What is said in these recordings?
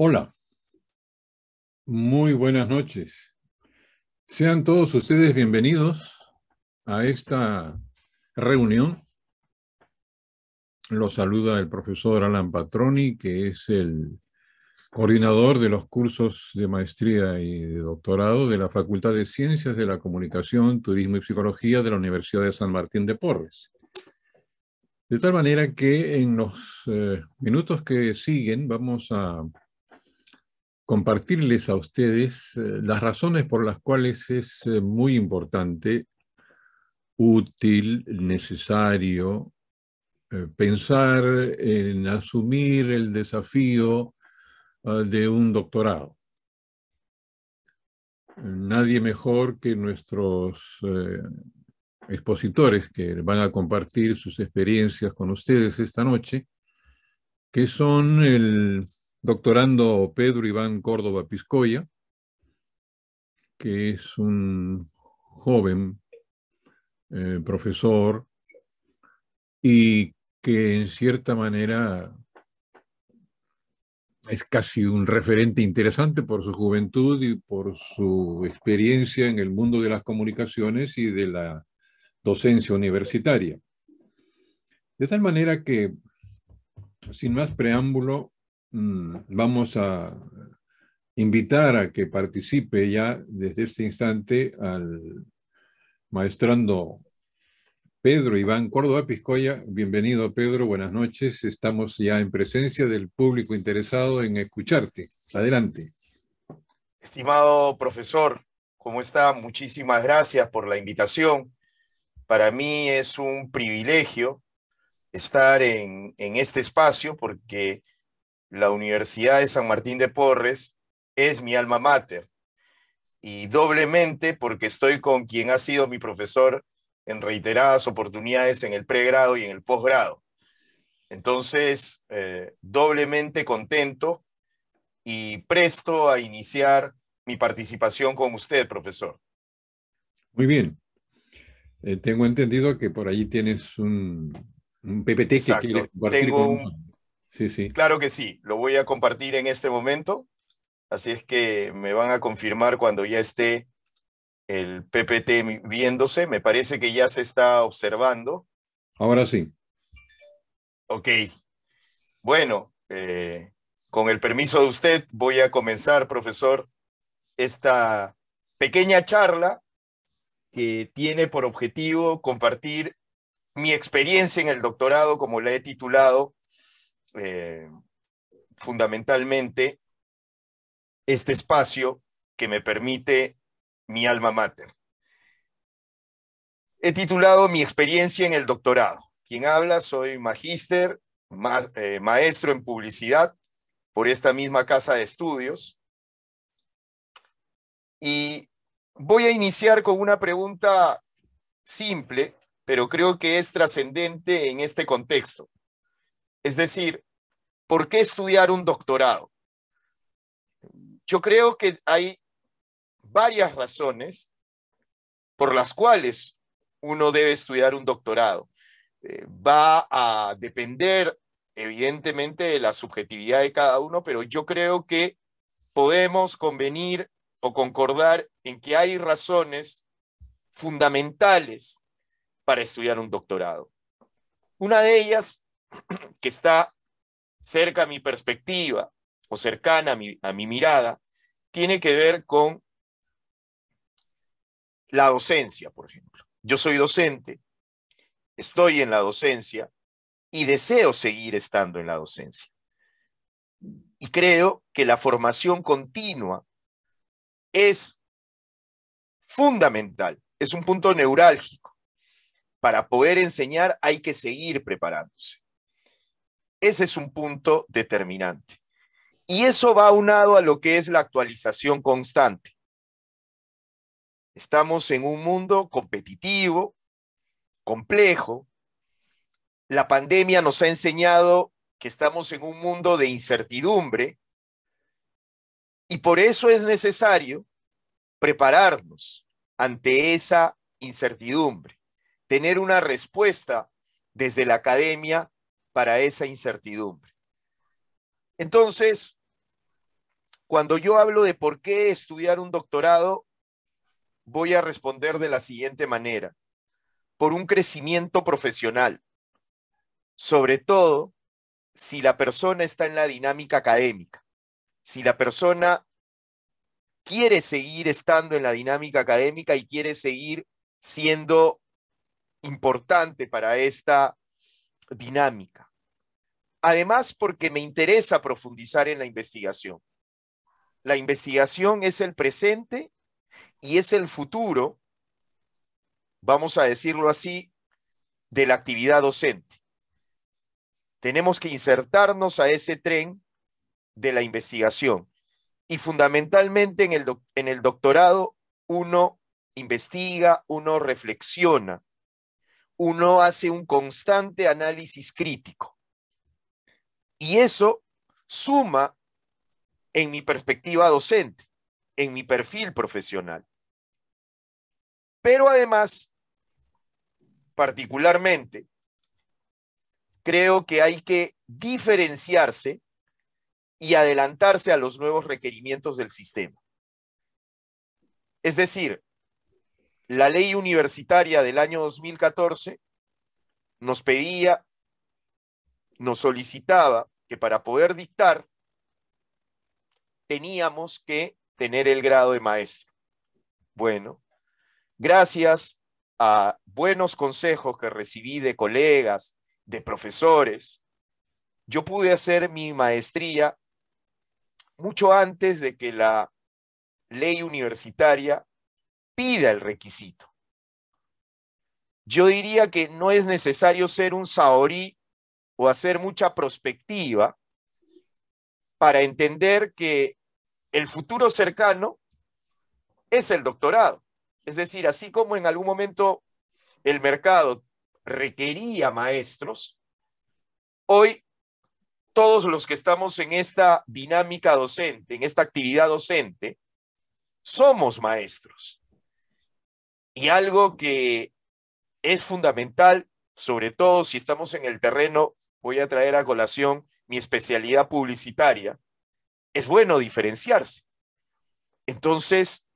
Hola, muy buenas noches. Sean todos ustedes bienvenidos a esta reunión. Los saluda el profesor Alan Patroni, que es el coordinador de los cursos de maestría y de doctorado de la Facultad de Ciencias de la Comunicación, Turismo y Psicología de la Universidad de San Martín de Porres. De tal manera que en los eh, minutos que siguen vamos a compartirles a ustedes eh, las razones por las cuales es eh, muy importante, útil, necesario eh, pensar en asumir el desafío ah, de un doctorado. Nadie mejor que nuestros expositores que van a compartir sus experiencias con ustedes esta noche, que son el doctorando Pedro Iván Córdoba Piscoya, que es un joven eh, profesor y que en cierta manera es casi un referente interesante por su juventud y por su experiencia en el mundo de las comunicaciones y de la docencia universitaria. De tal manera que, sin más preámbulo, Mm, vamos a invitar a que participe ya desde este instante al maestrando Pedro Iván Córdoba Piscoya. Bienvenido, Pedro. Buenas noches. Estamos ya en presencia del público interesado en escucharte. Adelante. Estimado profesor, ¿cómo está? Muchísimas gracias por la invitación. Para mí es un privilegio estar en, en este espacio porque la Universidad de San Martín de Porres es mi alma mater y doblemente porque estoy con quien ha sido mi profesor en reiteradas oportunidades en el pregrado y en el posgrado. Entonces, eh, doblemente contento y presto a iniciar mi participación con usted, profesor. Muy bien. Eh, tengo entendido que por allí tienes un, PPT que quieres compartir con... un Claro que sí, lo voy a compartir en este momento. Así es que me van a confirmar cuando ya esté el PPT viéndose. Me parece que ya se está observando. Ahora sí. Ok. Bueno, eh, con el permiso de usted, voy a comenzar, profesor, esta pequeña charla que tiene por objetivo compartir mi experiencia en el doctorado, como la he titulado, eh, fundamentalmente este espacio que me permite mi alma mater. He titulado mi experiencia en el doctorado. Quien habla, soy magíster, eh, maestro en publicidad por esta misma casa de estudios. Y voy a iniciar con una pregunta simple, pero creo que es trascendente en este contexto. Es decir, ¿Por qué estudiar un doctorado? Yo creo que hay varias razones por las cuales uno debe estudiar un doctorado. Eh, va a depender evidentemente de la subjetividad de cada uno, pero yo creo que podemos convenir o concordar en que hay razones fundamentales para estudiar un doctorado. Una de ellas, que está cerca a mi perspectiva o cercana a mi, a mi mirada, tiene que ver con la docencia, por ejemplo. Yo soy docente, estoy en la docencia y deseo seguir estando en la docencia. Y creo que la formación continua es fundamental, es un punto neurálgico. Para poder enseñar hay que seguir preparándose. Ese es un punto determinante. Y eso va unado a lo que es la actualización constante. Estamos en un mundo competitivo, complejo. La pandemia nos ha enseñado que estamos en un mundo de incertidumbre y por eso es necesario prepararnos ante esa incertidumbre, tener una respuesta desde la academia para esa incertidumbre. Entonces, cuando yo hablo de por qué estudiar un doctorado, voy a responder de la siguiente manera. Por un crecimiento profesional, sobre todo si la persona está en la dinámica académica, si la persona quiere seguir estando en la dinámica académica y quiere seguir siendo importante para esta dinámica además porque me interesa profundizar en la investigación. La investigación es el presente y es el futuro, vamos a decirlo así, de la actividad docente. Tenemos que insertarnos a ese tren de la investigación. Y fundamentalmente en el, doctorado uno investiga, uno reflexiona, uno hace un constante análisis crítico. Y eso suma en mi perspectiva docente, en mi perfil profesional. Pero además, particularmente, creo que hay que diferenciarse y adelantarse a los nuevos requerimientos del sistema. Es decir, la ley universitaria del año 2014 nos pedía nos solicitaba que para poder dictar teníamos que tener el grado de maestro. Bueno, gracias a buenos consejos que recibí de colegas, de profesores, yo pude hacer mi maestría mucho antes de que la ley universitaria pida el requisito. Yo diría que no es necesario ser un saorí o hacer mucha prospectiva para entender que el futuro cercano es el doctorado. Es decir, así como en algún momento el mercado requería maestros, hoy todos los que estamos en esta dinámica docente, en esta actividad docente, somos maestros. Y algo que es fundamental, sobre todo si estamos en el terreno voy a traer a colación mi especialidad publicitaria, es bueno diferenciarse. Entonces,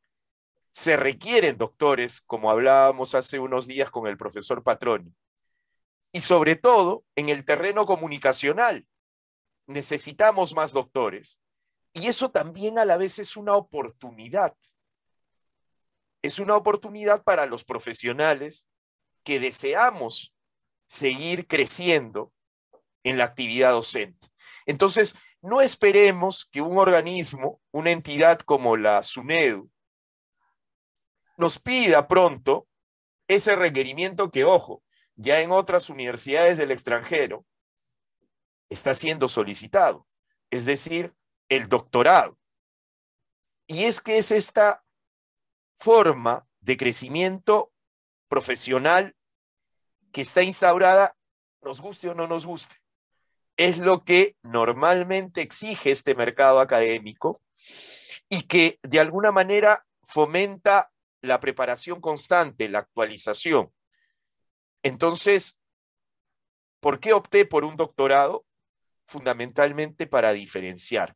se requieren doctores, como hablábamos hace unos días con el profesor Patroni, y sobre todo en el terreno comunicacional. Necesitamos más doctores. Y eso también a la vez es una oportunidad. Es una oportunidad para los profesionales que deseamos seguir creciendo en la actividad docente. Entonces, no esperemos que un organismo, una entidad como la SUNEDU, nos pida pronto ese requerimiento que, ojo, ya en otras universidades del extranjero está siendo solicitado, es decir, el doctorado. Y es que es esta forma de crecimiento profesional que está instaurada, nos guste o no nos guste es lo que normalmente exige este mercado académico y que de alguna manera fomenta la preparación constante, la actualización. Entonces, ¿por qué opté por un doctorado? Fundamentalmente para diferenciar,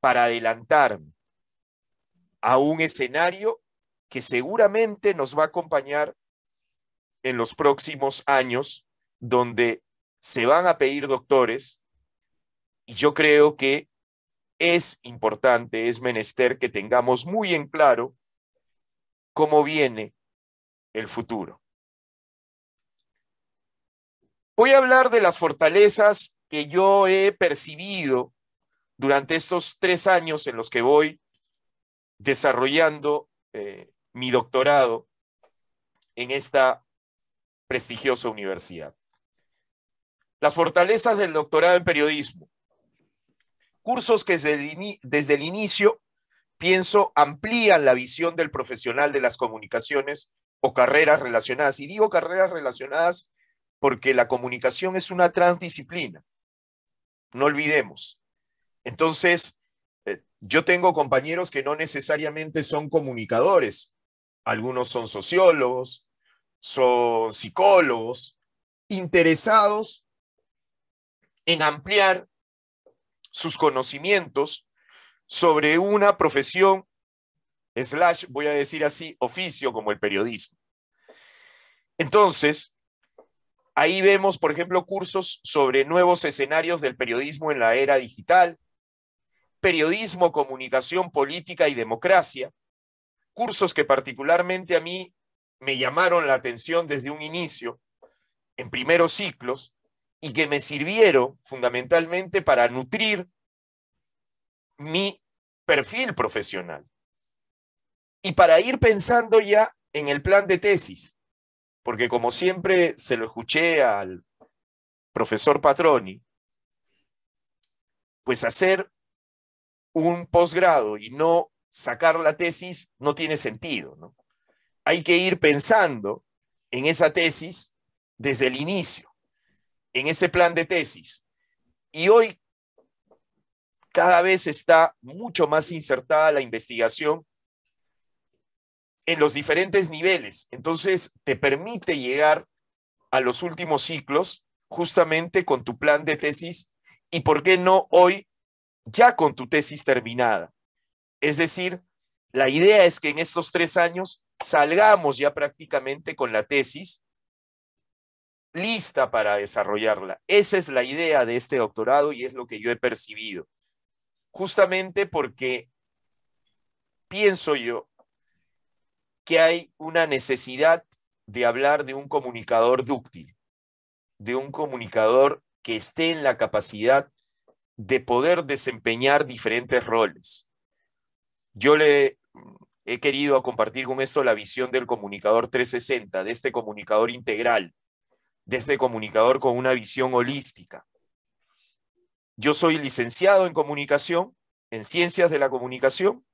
para adelantar a un escenario que seguramente nos va a acompañar en los próximos años, donde se van a pedir doctores y yo creo que es importante, es menester que tengamos muy en claro cómo viene el futuro. Voy a hablar de las fortalezas que yo he percibido durante estos tres años en los que voy desarrollando eh, mi doctorado en esta prestigiosa universidad. Las fortalezas del doctorado en periodismo. Cursos que desde el, inicio, pienso, amplían la visión del profesional de las comunicaciones o carreras relacionadas. Y digo carreras relacionadas porque la comunicación es una transdisciplina. No olvidemos. Entonces, eh, yo tengo compañeros que no necesariamente son comunicadores. Algunos son sociólogos, son psicólogos, interesados en ampliar sus conocimientos sobre una profesión, slash, voy a decir así, oficio como el periodismo. Entonces, ahí vemos, por ejemplo, cursos sobre nuevos escenarios del periodismo en la era digital, periodismo, comunicación política y democracia, cursos que particularmente a mí me llamaron la atención desde un inicio, en primeros ciclos, y que me sirvieron fundamentalmente para nutrir mi perfil profesional y para ir pensando ya en el plan de tesis, porque como siempre se lo escuché al profesor Patroni, pues hacer un posgrado y no sacar la tesis no tiene sentido. Hay que ir pensando en esa tesis desde el inicio en ese plan de tesis. Y hoy cada vez está mucho más insertada la investigación en los diferentes niveles. Entonces, te permite llegar a los últimos ciclos justamente con tu plan de tesis y, ¿por qué no hoy ya con tu tesis terminada? Es decir, la idea es que en estos tres años salgamos ya prácticamente con la tesis lista para desarrollarla. Esa es la idea de este doctorado y es lo que yo he percibido. Justamente porque pienso yo que hay una necesidad de hablar de un comunicador dúctil, de un comunicador que esté en la capacidad de poder desempeñar diferentes roles. Yo le he querido compartir con esto la visión del comunicador 360, de este comunicador integral, desde este comunicador con una visión holística. Yo soy licenciado en comunicación, en ciencias de la comunicación,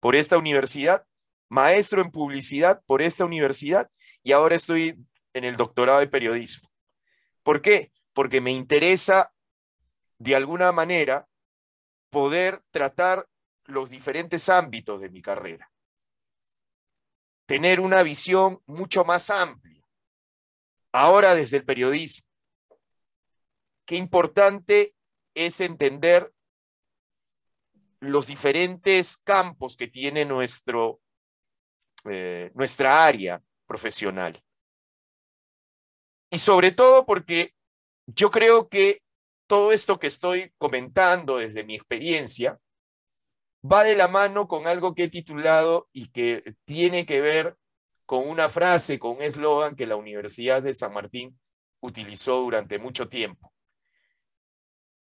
por esta universidad, maestro en publicidad por esta universidad y ahora estoy en el doctorado de periodismo. ¿Por qué? Porque me interesa de alguna manera poder tratar los diferentes ámbitos de mi carrera. Tener una visión mucho más amplia Ahora desde el periodismo, qué importante es entender los diferentes campos que tiene nuestro, eh, nuestra área profesional. Y sobre todo porque yo creo que todo esto que estoy comentando desde mi experiencia va de la mano con algo que he titulado y que tiene que ver con una frase, con un eslogan que la Universidad de San Martín utilizó durante mucho tiempo.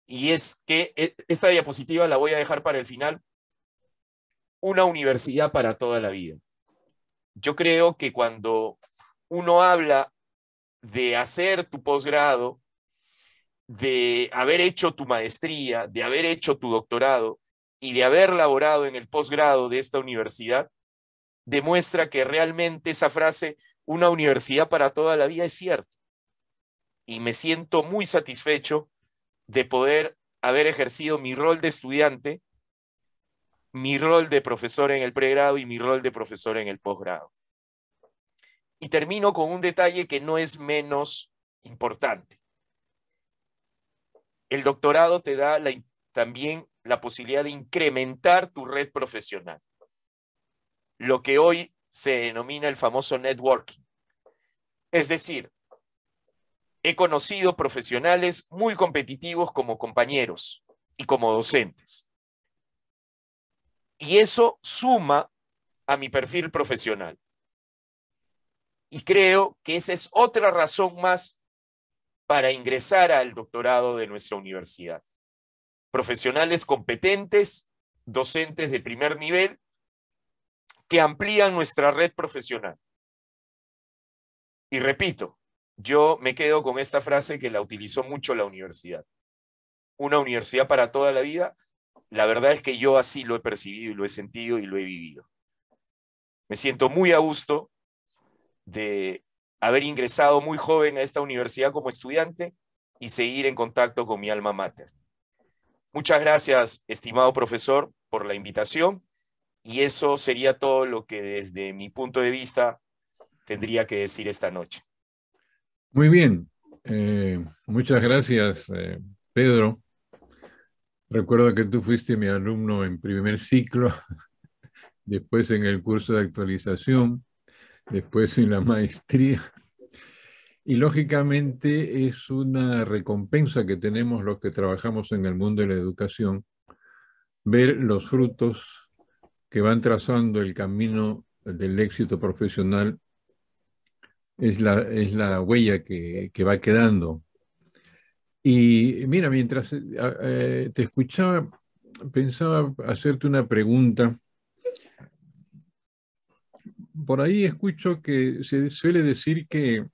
Y es que e, esta diapositiva la voy a dejar para el final. Una universidad para toda la vida. Yo creo que cuando uno habla de hacer tu posgrado, de haber hecho tu maestría, de haber hecho tu doctorado y de haber laborado en el posgrado de esta universidad, demuestra que realmente esa frase, una universidad para toda la vida, es cierta. Y me siento muy satisfecho de poder haber ejercido mi rol de estudiante, mi rol de profesor en el pregrado y mi rol de profesor en el posgrado. Y termino con un detalle que no es menos importante. El doctorado te da también la posibilidad de incrementar tu red profesional lo que hoy se denomina el famoso networking. Es decir, he conocido profesionales muy competitivos como compañeros y como docentes. Y eso suma a mi perfil profesional. Y creo que esa es otra razón más para ingresar al doctorado de nuestra universidad. Profesionales competentes, docentes de primer nivel que amplían nuestra red profesional. Y repito, yo me quedo con esta frase que la utilizó mucho la universidad. Una universidad para toda la vida, la verdad es que yo así lo he percibido y lo he sentido y lo he vivido. Me siento muy a gusto de haber ingresado muy joven a esta universidad como estudiante y seguir en contacto con mi alma mater. Muchas gracias, estimado profesor, por la invitación y eso sería todo lo que desde mi punto de vista tendría que decir esta noche. Muy bien. Eh, muchas gracias, eh, Pedro. Recuerdo que tú fuiste mi alumno en primer ciclo, después en el curso de actualización, después en la maestría. Y lógicamente es una recompensa que tenemos los que trabajamos en el mundo de la educación, ver los frutos que van trazando el camino del éxito profesional es la, es la huella que, va quedando. Y mira, mientras eh, eh, te escuchaba, pensaba hacerte una pregunta. Por ahí escucho que se suele decir que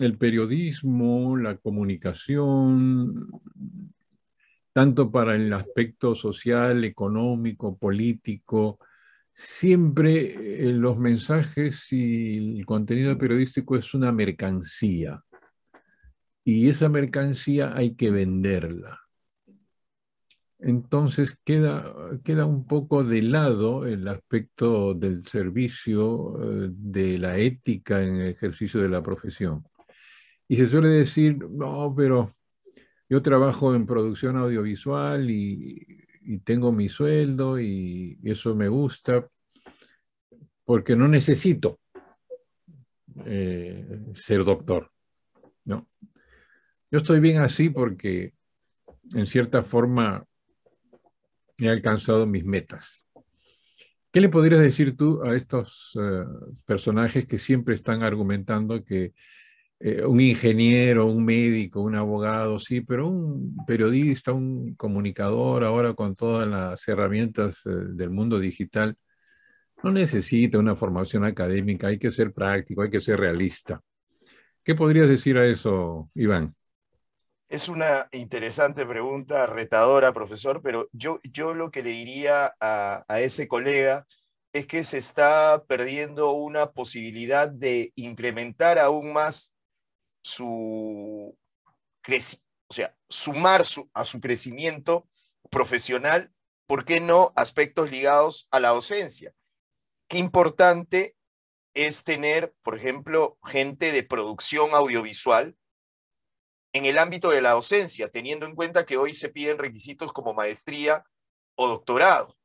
el periodismo, la comunicación, tanto para el aspecto social, económico, político. Siempre eh, los mensajes y el contenido periodístico es una mercancía y esa mercancía hay que venderla. Entonces queda, queda un poco de lado el aspecto del servicio, eh, de la ética en el ejercicio de la profesión. Y se suele decir, no, pero yo trabajo en producción audiovisual y, tengo mi sueldo y eso me gusta porque no necesito eh, ser doctor. No. Yo estoy bien así porque en cierta forma he alcanzado mis metas. ¿Qué le podrías decir tú a estos eh, personajes que siempre están argumentando que eh, un ingeniero, un médico, un abogado, sí, pero un periodista, un comunicador, ahora con todas las herramientas eh, del mundo digital, no necesita una formación académica, hay que ser práctico, hay que ser realista. ¿Qué podrías decir a eso, Iván? Es una interesante pregunta, retadora, profesor, pero yo, yo lo que le diría a, a, ese colega es que se está perdiendo una posibilidad de implementar aún más su o sea, sumar su, a su crecimiento profesional, ¿por qué no aspectos ligados a la docencia? Qué importante es tener, por ejemplo, gente de producción audiovisual en el ámbito de la docencia, teniendo en cuenta que hoy se piden requisitos como maestría o doctorado.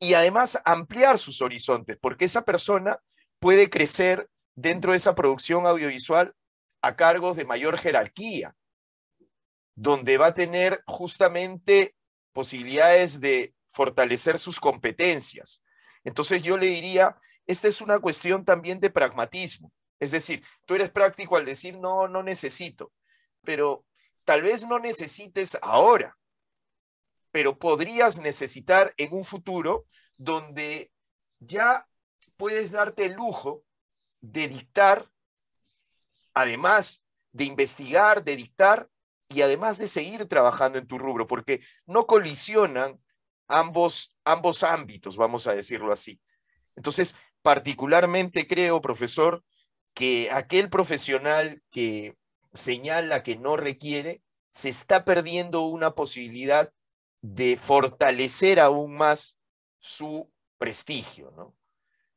Y además ampliar sus horizontes, porque esa persona puede crecer dentro de esa producción audiovisual a cargos de mayor jerarquía, donde va a tener justamente posibilidades de fortalecer sus competencias. Entonces yo le diría, esta es una cuestión también de pragmatismo. Es decir, tú eres práctico al decir, no, no necesito, pero tal vez no necesites ahora, pero podrías necesitar en un futuro donde ya puedes darte el lujo de dictar además de investigar, de dictar y además de seguir trabajando en tu rubro, porque no colisionan ambos, ambos ámbitos, vamos a decirlo así. Entonces, particularmente creo, profesor, que aquel profesional que señala que no requiere, se está perdiendo una posibilidad de fortalecer aún más su prestigio. ¿no?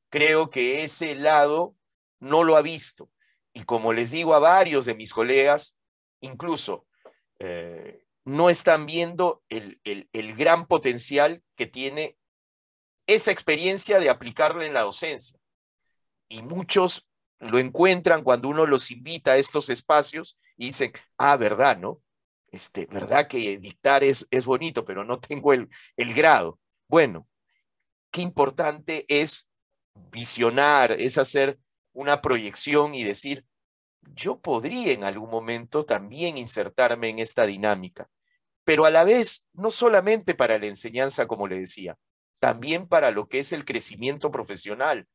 Creo que ese lado no lo ha visto y como les digo a varios de mis colegas, incluso eh, no están viendo el, gran potencial que tiene esa experiencia de aplicarla en la docencia. Y muchos lo encuentran cuando uno los invita a estos espacios y dicen, ah, verdad, ¿no? Este, verdad que dictar es, es bonito, pero no tengo el, el grado. Bueno, qué importante es visionar, es hacer una proyección y decir, yo podría en algún momento también insertarme en esta dinámica, pero a la vez, no solamente para la enseñanza, como le decía, también para lo que es el crecimiento profesional,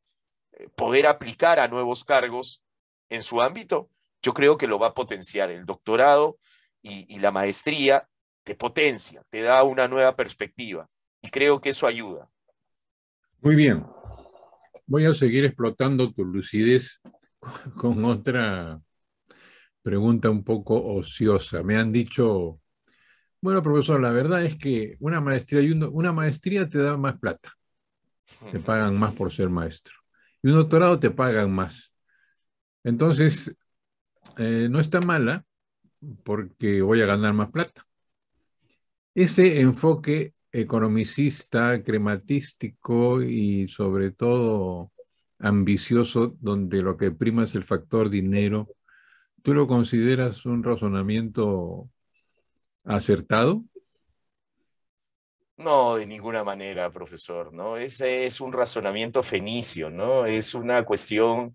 eh, poder aplicar a nuevos cargos en su ámbito, yo creo que lo va a potenciar el doctorado y, la maestría, te potencia, te da una nueva perspectiva y creo que eso ayuda. Muy bien, Voy a seguir explotando tu lucidez con otra pregunta un poco ociosa. Me han dicho, bueno, profesor, la verdad es que una maestría, y una maestría te da más plata, te pagan más por ser maestro, y un doctorado te pagan más. Entonces, eh, no está mala porque voy a ganar más plata. Ese enfoque economicista, crematístico y sobre todo ambicioso, donde lo que prima es el factor dinero, ¿tú lo consideras un razonamiento acertado? No, de ninguna manera, profesor, ¿no? Ese es un razonamiento fenicio, ¿no? Es una cuestión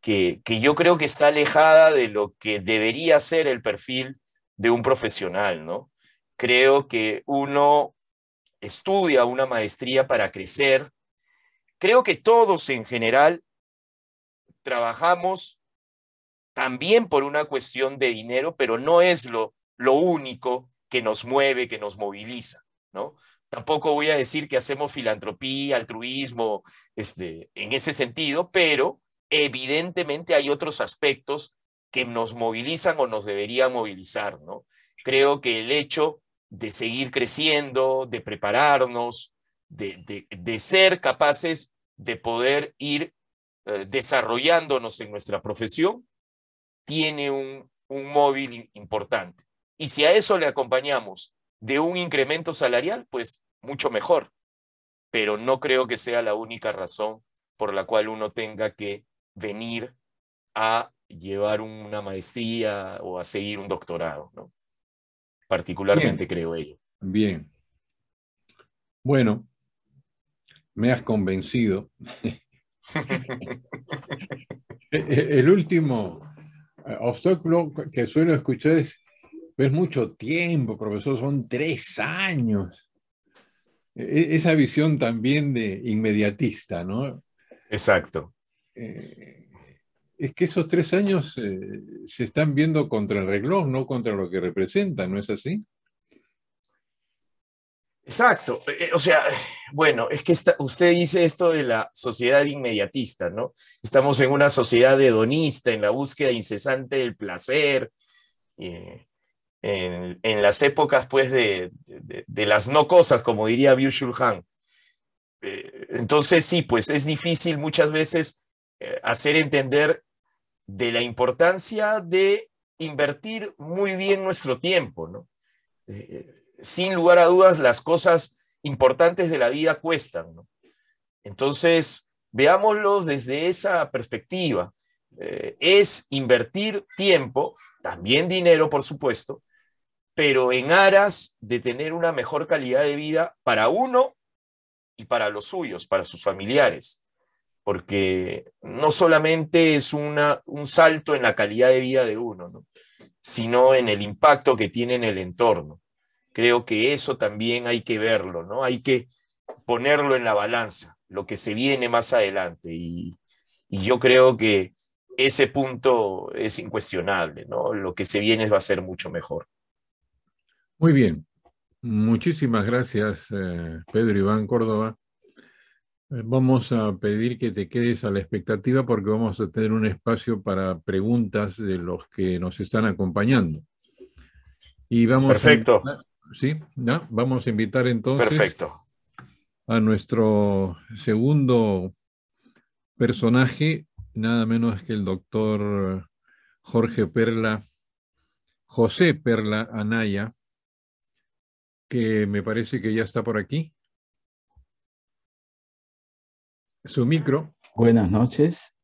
que, yo creo que está alejada de lo que debería ser el perfil de un profesional, ¿no? Creo que uno estudia una maestría para crecer. Creo que todos en general trabajamos también por una cuestión de dinero, pero no es lo, lo único que nos mueve, que nos moviliza, ¿no? Tampoco voy a decir que hacemos filantropía, altruismo, este, en ese sentido, pero evidentemente hay otros aspectos que nos movilizan o nos deberían movilizar, ¿no? Creo que el hecho de seguir creciendo, de prepararnos, de, ser capaces de poder ir eh, desarrollándonos en nuestra profesión, tiene un, un móvil importante. Y si a eso le acompañamos de un incremento salarial, pues mucho mejor. Pero no creo que sea la única razón por la cual uno tenga que venir a llevar una maestría o a seguir un doctorado. ¿no? particularmente creo ello. Bien. Bueno, me has convencido. El último eh, obstáculo que suelo escuchar es, es mucho tiempo, profesor, son tres años. E-, e-, esa visión también de inmediatista, ¿no? Exacto. Eh, es que esos tres años eh, se están viendo contra el reloj, no contra lo que representan, ¿no es así? Exacto. Eh, eh, o sea, bueno, es que usted dice esto de la sociedad inmediatista, ¿no? Estamos en una sociedad hedonista, en la búsqueda incesante del placer, en, las épocas, pues, de, las no cosas, como diría Biushul Han. entonces, sí, pues es difícil muchas veces eh, hacer entender de la importancia de invertir muy bien nuestro tiempo, eh, sin lugar a dudas, las cosas importantes de la vida cuestan, Entonces, veámoslo desde esa perspectiva. Eh, es invertir tiempo, también dinero, por supuesto, pero en aras de tener una mejor calidad de vida para uno y para los suyos, para sus familiares porque no solamente es una, un salto en la calidad de vida de uno, sino en el impacto que tiene en el entorno. Creo que eso también hay que verlo, ¿no? Hay que ponerlo en la balanza, lo que se viene más adelante. Y, yo creo que ese punto es incuestionable, ¿no? Lo que se viene va a ser mucho mejor. Muy bien. Muchísimas gracias, eh, Pedro Iván Córdoba. Eh, vamos a pedir que te quedes a la expectativa porque vamos a tener un espacio para preguntas de los que nos están acompañando. Y vamos Perfecto. sí, vamos a invitar entonces a nuestro segundo personaje, nada menos que el doctor Jorge Perla, José Perla Anaya, que me parece que ya está por aquí. Su micro. Buenas noches.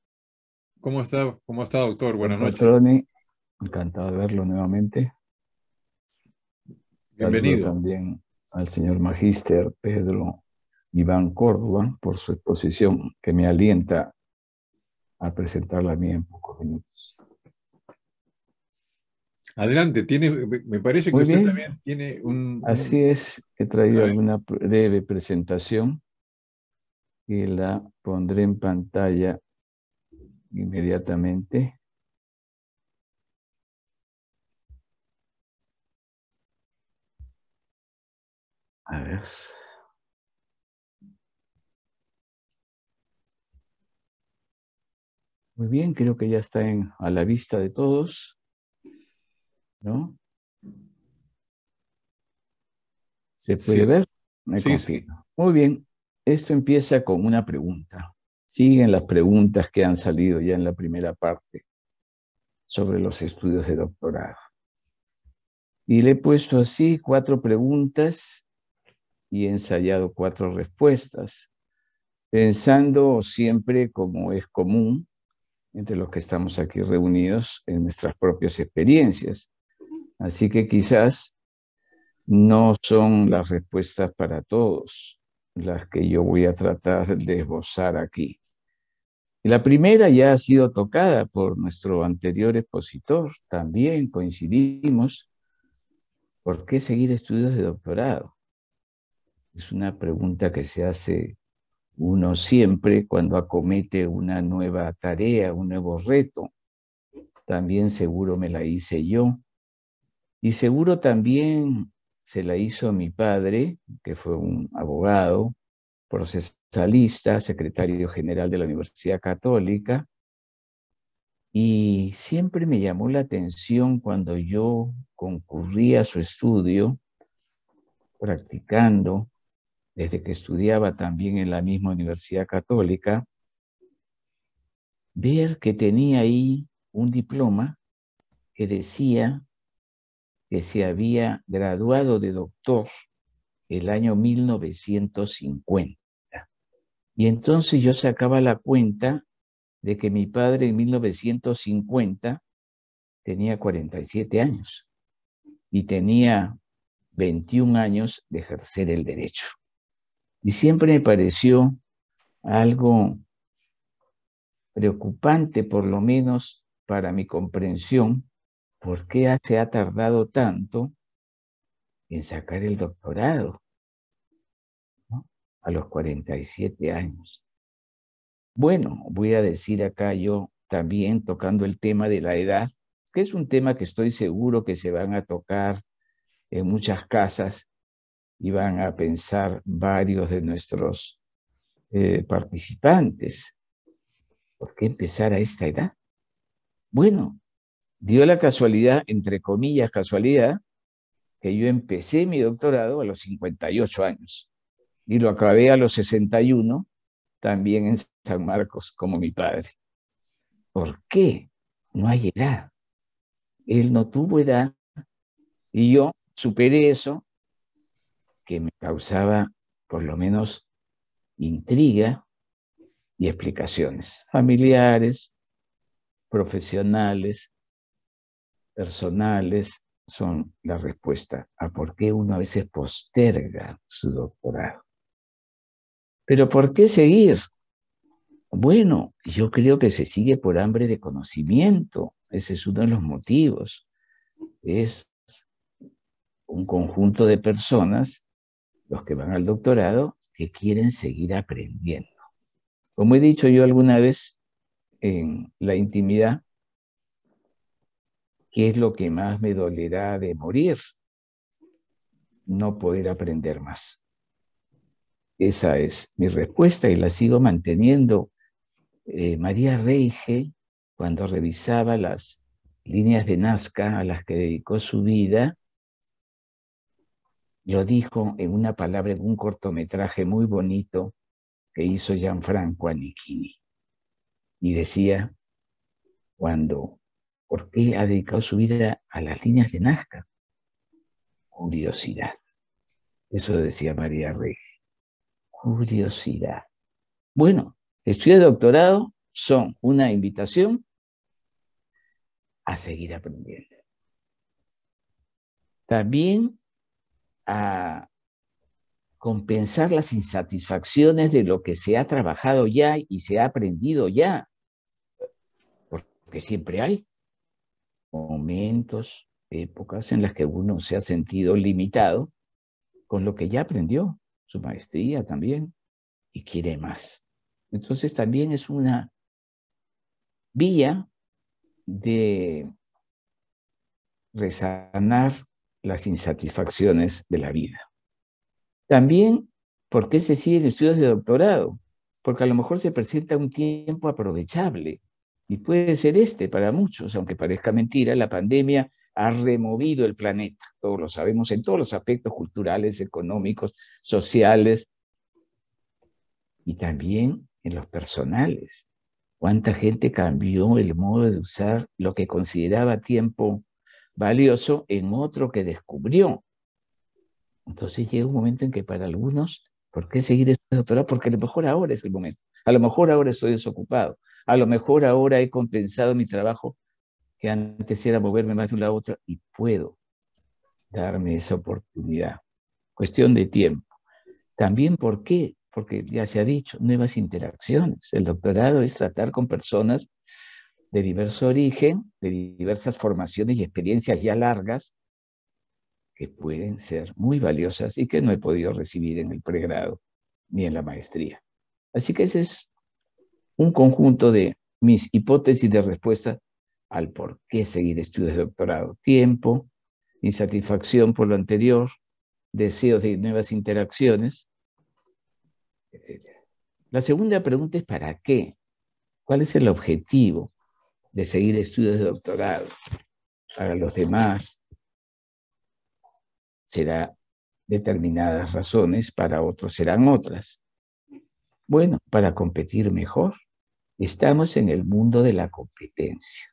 ¿Cómo está, cómo está doctor? Buenas noches. encantado de verlo nuevamente. Bienvenido. también al señor Magíster Pedro Iván Córdoba por su exposición que me alienta a presentarla a mí en pocos minutos. Adelante, tiene, me parece que usted también tiene un... Así es, he traído una breve presentación que la pondré en pantalla inmediatamente. A ver. Muy bien, creo que ya está en, a la vista de todos. ¿No? ¿Se puede ver? Me Muy bien, esto empieza con una pregunta. Siguen las preguntas que han salido ya en la primera parte sobre los estudios de doctorado. Y le he puesto así cuatro preguntas y he ensayado cuatro respuestas, pensando siempre como es común entre los que estamos aquí reunidos en nuestras propias experiencias. Así que quizás no son las respuestas para todos las que yo voy a tratar de esbozar aquí. La primera ya ha sido tocada por nuestro anterior expositor, también coincidimos. ¿Por qué seguir estudios de doctorado? Es una pregunta que se hace uno siempre cuando acomete una nueva tarea, un nuevo reto. También seguro me la hice yo. Y seguro también se la hizo mi padre, que fue un abogado, procesalista, secretario general de la Universidad Católica, y siempre me llamó la atención cuando yo concurría a su estudio, practicando, desde que estudiaba también en la misma Universidad Católica, ver que tenía ahí un diploma que decía que se había graduado de doctor el año 1950. Y entonces yo sacaba la cuenta de que mi padre en 1950 tenía 47 años y tenía 21 años de ejercer el derecho. Y siempre me pareció algo preocupante, por lo menos para mi comprensión, ¿por qué se ha tardado tanto en sacar el doctorado? A los 47 años. Bueno, voy a decir acá yo también tocando el tema de la edad, que es un tema que estoy seguro que se van a tocar en muchas casas y van a pensar varios de nuestros eh, participantes. ¿Por qué empezar a esta edad? Bueno, Dio la casualidad, entre comillas, casualidad, que yo empecé mi doctorado a los 58 años y lo acabé a los 61, también en San Marcos, como mi padre. ¿Por qué? No hay edad. Él no tuvo edad y yo superé eso que me causaba por lo menos intriga y explicaciones familiares, profesionales, personales son la respuesta a por qué uno a veces posterga su doctorado. Pero ¿por qué seguir? Bueno, yo creo que se sigue por hambre de conocimiento. Ese es uno de los motivos. Es un conjunto de personas, los que van al doctorado, que quieren seguir aprendiendo. Como he dicho yo alguna vez en la intimidad, ¿qué es lo que más me dolerá de morir? No poder aprender más. Esa es mi respuesta y la sigo manteniendo. Eh, María Reige, cuando revisaba las líneas de Nazca a las que dedicó su vida, lo dijo en una palabra, en un cortometraje muy bonito que hizo Gianfranco Anichini. Y decía, cuando por qué ha dedicado su vida a las líneas de Nazca. Curiosidad. Eso decía María Rey. Curiosidad. Bueno, estudios de doctorado son una invitación a seguir aprendiendo. También a compensar las insatisfacciones de lo que se ha trabajado ya y se ha aprendido ya, porque siempre hay momentos, épocas en las que uno se ha sentido limitado con lo que ya aprendió, su maestría también, y quiere más. Entonces también es una vía de resanar las insatisfacciones de la vida. También, ¿por qué se siguen estudios de doctorado? Porque a lo mejor se presenta un tiempo aprovechable y puede ser este para muchos, aunque parezca mentira, la pandemia ha removido el planeta, todos lo sabemos, en todos los aspectos culturales, económicos, sociales y también en los personales. ¿Cuánta gente cambió el modo de usar lo que consideraba tiempo valioso en otro que descubrió? Entonces llega un momento en que para algunos, ¿por qué seguir estudiando doctorado? Porque a lo mejor ahora es el momento. A lo mejor ahora estoy desocupado. A lo mejor ahora he compensado mi trabajo que antes era moverme más de una a otra y puedo darme esa oportunidad. Cuestión de tiempo. También, ¿por qué? Porque ya se ha dicho, nuevas interacciones. El doctorado es tratar con personas de diverso origen, de diversas formaciones y experiencias ya largas, que pueden ser muy valiosas y que no he podido recibir en el pregrado ni en la maestría. Así que ese es un conjunto de mis hipótesis de respuesta al por qué seguir estudios de doctorado. Tiempo, insatisfacción por lo anterior, deseos de nuevas interacciones, etc. La segunda pregunta es ¿para qué? ¿Cuál es el objetivo de seguir estudios de doctorado? Para los demás será determinadas razones, para otros serán otras. Bueno, para competir mejor. Estamos en el mundo de la competencia.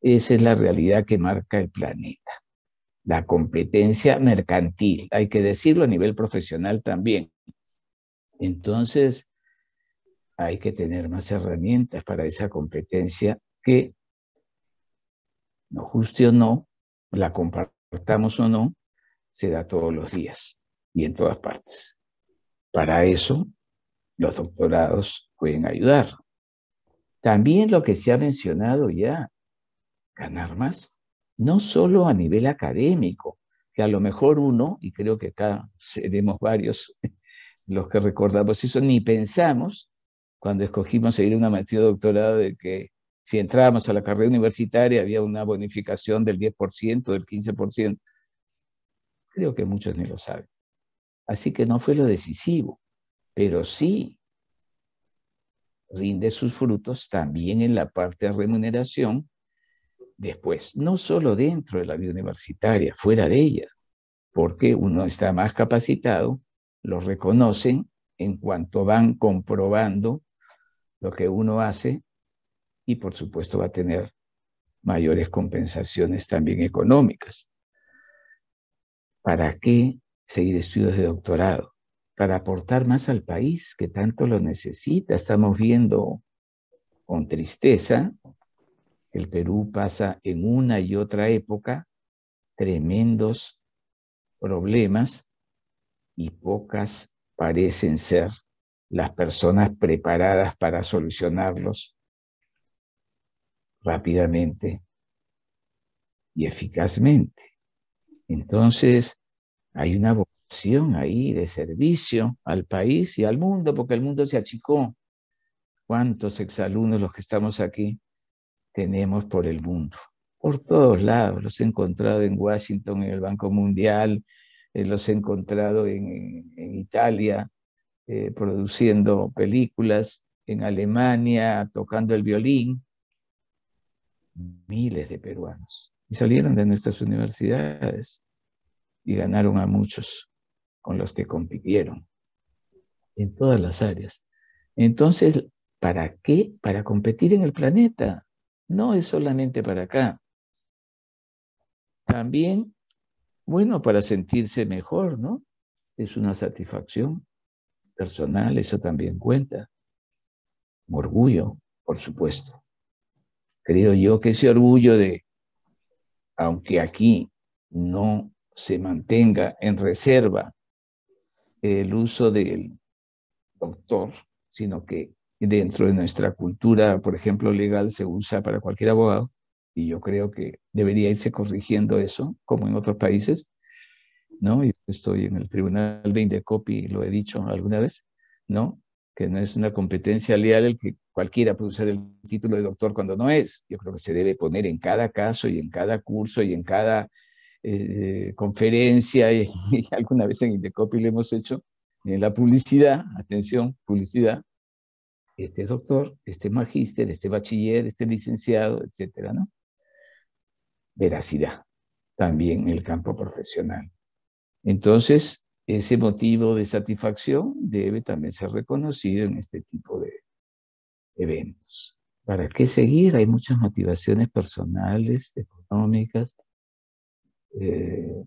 Esa es la realidad que marca el planeta. La competencia mercantil, hay que decirlo a nivel profesional también. Entonces, hay que tener más herramientas para esa competencia que, no guste o no, la compartamos o no, se da todos los días y en todas partes. Para eso los doctorados pueden ayudar. También lo que se ha mencionado ya, ganar más, no solo a nivel académico, que a lo mejor uno, y creo que acá seremos varios los que recordamos eso, ni pensamos cuando escogimos seguir una maestría de doctorado de que si entrábamos a la carrera universitaria había una bonificación del 10%, del 15%. Creo que muchos ni lo saben. Así que no fue lo decisivo pero sí rinde sus frutos también en la parte de remuneración después, no solo dentro de la vida universitaria, fuera de ella, porque uno está más capacitado, lo reconocen en cuanto van comprobando lo que uno hace y por supuesto va a tener mayores compensaciones también económicas. ¿Para qué seguir estudios de doctorado? para aportar más al país que tanto lo necesita. Estamos viendo con tristeza el Perú pasa en una y otra época tremendos problemas y pocas parecen ser las personas preparadas para solucionarlos rápidamente y eficazmente. Entonces, hay una ahí de servicio al país y al mundo, porque el mundo se achicó. ¿Cuántos exalumnos los que estamos aquí tenemos por el mundo? Por todos lados. Los he encontrado en Washington, en el Banco Mundial, eh, los he encontrado en, Italia, eh, produciendo películas, en Alemania, tocando el violín. Miles de peruanos. Y salieron de nuestras universidades y ganaron a muchos con los que compitieron en todas las áreas. Entonces, ¿para qué? Para competir en el planeta. No es solamente para acá. También, bueno, para sentirse mejor, ¿no? Es una satisfacción personal, eso también cuenta. Orgullo, por supuesto. Creo yo que ese orgullo de, aunque aquí no se mantenga en reserva el uso del doctor, sino que dentro de nuestra cultura, por ejemplo, legal, se usa para cualquier abogado, y yo creo que debería irse corrigiendo eso, como en otros países, ¿no? Yo estoy en el tribunal de Indecopi, lo he dicho alguna vez, ¿no? Que no es una competencia leal el que cualquiera puede usar el título de doctor cuando no es. Yo creo que se debe poner en cada caso y en cada curso y en cada eh, conferencia y, alguna vez en Indecopy le hemos hecho, en la publicidad, atención, publicidad, este doctor, este magíster, este bachiller, este licenciado, etcétera, ¿no? Veracidad, también en el campo profesional. Entonces, ese motivo de satisfacción debe también ser reconocido en este tipo de eventos. ¿Para qué seguir? Hay muchas motivaciones personales, económicas, eh,